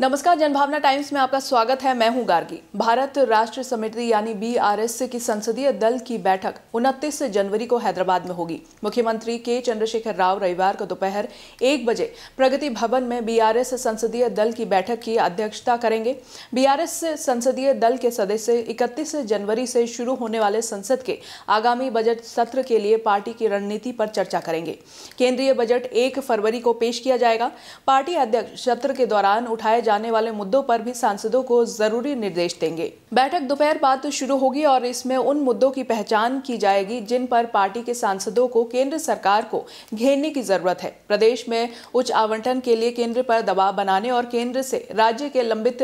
नमस्कार जनभावना टाइम्स में आपका स्वागत है मैं हूं गार्गी भारत राष्ट्र समिति यानी बीआरएस की संसदीय दल की बैठक 29 जनवरी को हैदराबाद में होगी मुख्यमंत्री के चंद्रशेखर राव रविवार को दोपहर एक बजे प्रगति भवन में बीआरएस संसदीय दल की बैठक की अध्यक्षता करेंगे बीआरएस संसदीय दल के सदस्य इकतीस जनवरी से शुरू होने वाले संसद के आगामी बजट सत्र के लिए पार्टी की रणनीति पर चर्चा करेंगे केंद्रीय बजट एक फरवरी को पेश किया जाएगा पार्टी अध्यक्ष सत्र के दौरान उठाए जाने वाले मुद्दों पर भी सांसदों को जरूरी निर्देश देंगे बैठक दोपहर बाद तो शुरू होगी और इसमें उन मुद्दों की पहचान की जाएगी जिन पर पार्टी के सांसदों को केंद्र सरकार को घेरने की जरूरत है प्रदेश में उच्च आवंटन के लिए केंद्र पर दबाव बनाने और केंद्र से राज्य के लंबित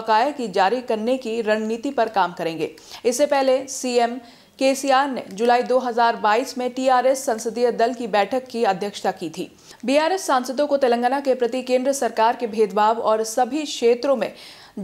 बकाया की जारी करने की रणनीति पर काम करेंगे इससे पहले सीएम केसीआर ने जुलाई 2022 में टीआरएस संसदीय दल की बैठक की अध्यक्षता की थी बीआरएस सांसदों को तेलंगाना के प्रति केंद्र सरकार के भेदभाव और सभी क्षेत्रों में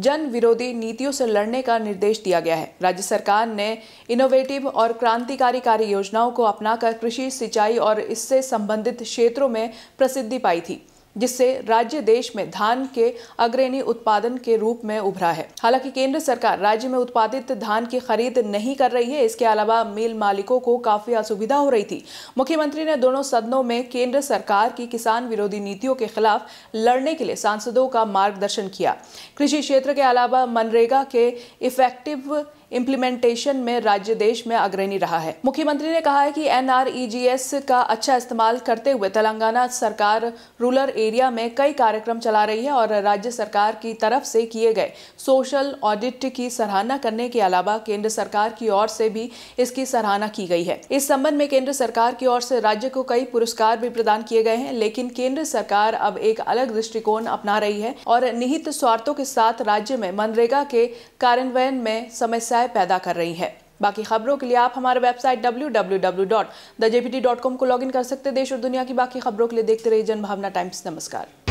जन विरोधी नीतियों से लड़ने का निर्देश दिया गया है राज्य सरकार ने इनोवेटिव और क्रांतिकारी कार्य योजनाओं को अपनाकर कृषि सिंचाई और इससे संबंधित क्षेत्रों में प्रसिद्धि पाई थी जिससे राज्य देश में धान के अग्रणी उत्पादन के रूप में उभरा है हालांकि केंद्र सरकार राज्य में उत्पादित धान की खरीद नहीं कर रही है इसके अलावा मिल मालिकों को काफी असुविधा हो रही थी मुख्यमंत्री ने दोनों सदनों में केंद्र सरकार की किसान विरोधी नीतियों के खिलाफ लड़ने के लिए सांसदों का मार्गदर्शन किया कृषि क्षेत्र के अलावा मनरेगा के इफेक्टिव इम्प्लीमेंटेशन में राज्य देश में अग्रणी रहा है मुख्यमंत्री ने कहा है कि एनआरईजीएस का अच्छा इस्तेमाल करते हुए तेलंगाना सरकार रूरल एरिया में कई कार्यक्रम चला रही है और राज्य सरकार की तरफ से किए गए सोशल ऑडिट की सराहना करने के अलावा केंद्र सरकार की ओर से भी इसकी सराहना की गई है इस संबंध में केंद्र सरकार की ओर से राज्य को कई पुरस्कार भी प्रदान किए गए हैं लेकिन केंद्र सरकार अब एक अलग दृष्टिकोण अपना रही है और निहित स्वार्थों के साथ राज्य में मनरेगा के कार्यान्वयन में समस्याएं पैदा कर रही है बाकी खबरों के लिए आप हमारे वेबसाइट डब्ल्यू को लॉगिन कर सकते देश और दुनिया की बाकी खबरों के लिए देखते रहिए जनभावना टाइम्स नमस्कार